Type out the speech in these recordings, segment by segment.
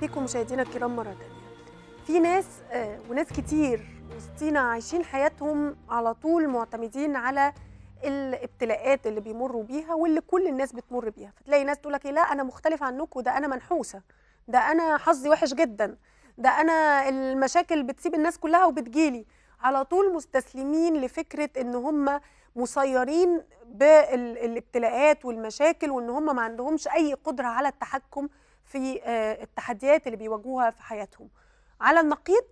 بيكم مشاهدينا الكرام مره تانية في ناس آه، وناس كتير وسطينا عايشين حياتهم على طول معتمدين على الابتلاءات اللي بيمروا بيها واللي كل الناس بتمر بيها فتلاقي ناس تقول لك إيه، لا انا مختلف عنكم ده انا منحوسه ده انا حظي وحش جدا ده انا المشاكل بتسيب الناس كلها وبتجيلي على طول مستسلمين لفكره ان هم مسيرين بالابتلاءات والمشاكل وان هم ما عندهمش اي قدره على التحكم في آه، التحديات اللي بيواجهوها في حياتهم على النقيض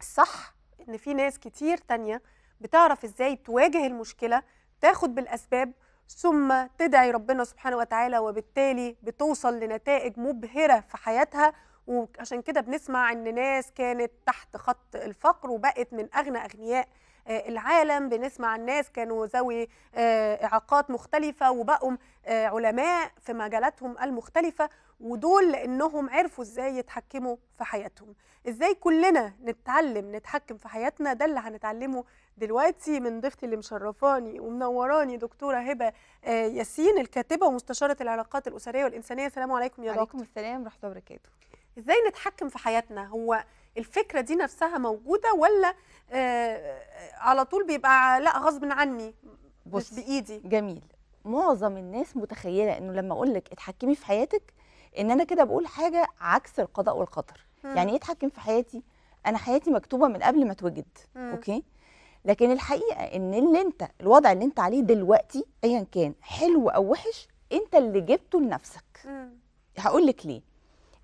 صح ان في ناس كتير تانية بتعرف ازاي تواجه المشكله تاخد بالاسباب ثم تدعي ربنا سبحانه وتعالى وبالتالي بتوصل لنتائج مبهره في حياتها وعشان كده بنسمع ان ناس كانت تحت خط الفقر وبقت من اغنى اغنياء آه، العالم بنسمع الناس كانوا ذوي آه، اعاقات مختلفه وبقوا آه، علماء في مجالاتهم المختلفه ودول لانهم عرفوا ازاي يتحكموا في حياتهم ازاي كلنا نتعلم نتحكم في حياتنا ده اللي هنتعلمه دلوقتي من ضيفتي اللي مشرفاني ومنوراني دكتوره هبه ياسين الكاتبه ومستشاره العلاقات الاسريه والانسانيه السلام عليكم يا دكتور عليكم السلام ورحمه الله وبركاته ازاي نتحكم في حياتنا هو الفكره دي نفسها موجوده ولا على طول بيبقى لا غصب عني بص مش بايدي جميل معظم الناس متخيله انه لما اقول لك اتحكمي في حياتك ان انا كده بقول حاجه عكس القضاء والقدر مم. يعني ايه اتحكم في حياتي انا حياتي مكتوبه من قبل ما اتوجد اوكي لكن الحقيقه ان اللي انت الوضع اللي انت عليه دلوقتي ايا كان حلو او وحش انت اللي جبته لنفسك هقول لك ليه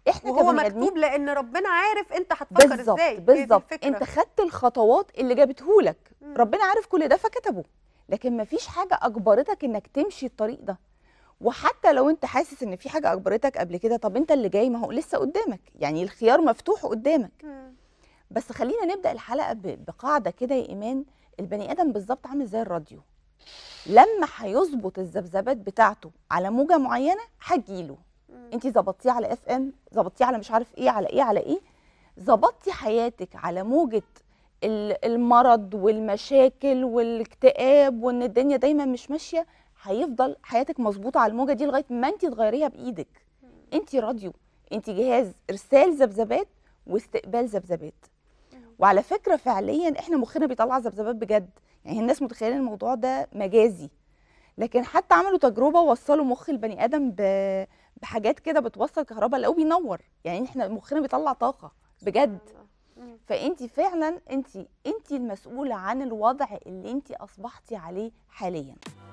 احنا هو مكتوب لان ربنا عارف انت هتفكر ازاي بالظبط انت خدت الخطوات اللي جابتهولك ربنا عارف كل ده فكتبه لكن مفيش حاجه اجبرتك انك تمشي الطريق ده وحتى لو انت حاسس ان في حاجه اجبرتك قبل كده طب انت اللي جاي ما هو لسه قدامك يعني الخيار مفتوح قدامك بس خلينا نبدا الحلقه بقاعده كده يا ايمان البني ادم بالظبط عامل زي الراديو لما هيظبط الذبذبات بتاعته على موجه معينه هجيله انت ظبطتيه على اف ام ظبطتيه على مش عارف ايه على ايه على ايه ظبطتي حياتك على موجه المرض والمشاكل والاكتئاب وان الدنيا دايما مش ماشيه هيفضل حياتك مظبوطه على الموجه دي لغايه ما انت تغيريها بايدك انت راديو انت جهاز ارسال ذبذبات واستقبال ذبذبات وعلى فكره فعليا احنا مخنا بيطلع ذبذبات بجد يعني الناس متخيله الموضوع ده مجازي لكن حتى عملوا تجربه وصلوا مخ البني ادم بحاجات كده بتوصل كهرباء لقوه بينور يعني احنا مخنا بيطلع طاقه بجد فانت فعلا انت انت المسؤوله عن الوضع اللي انت اصبحتي عليه حاليا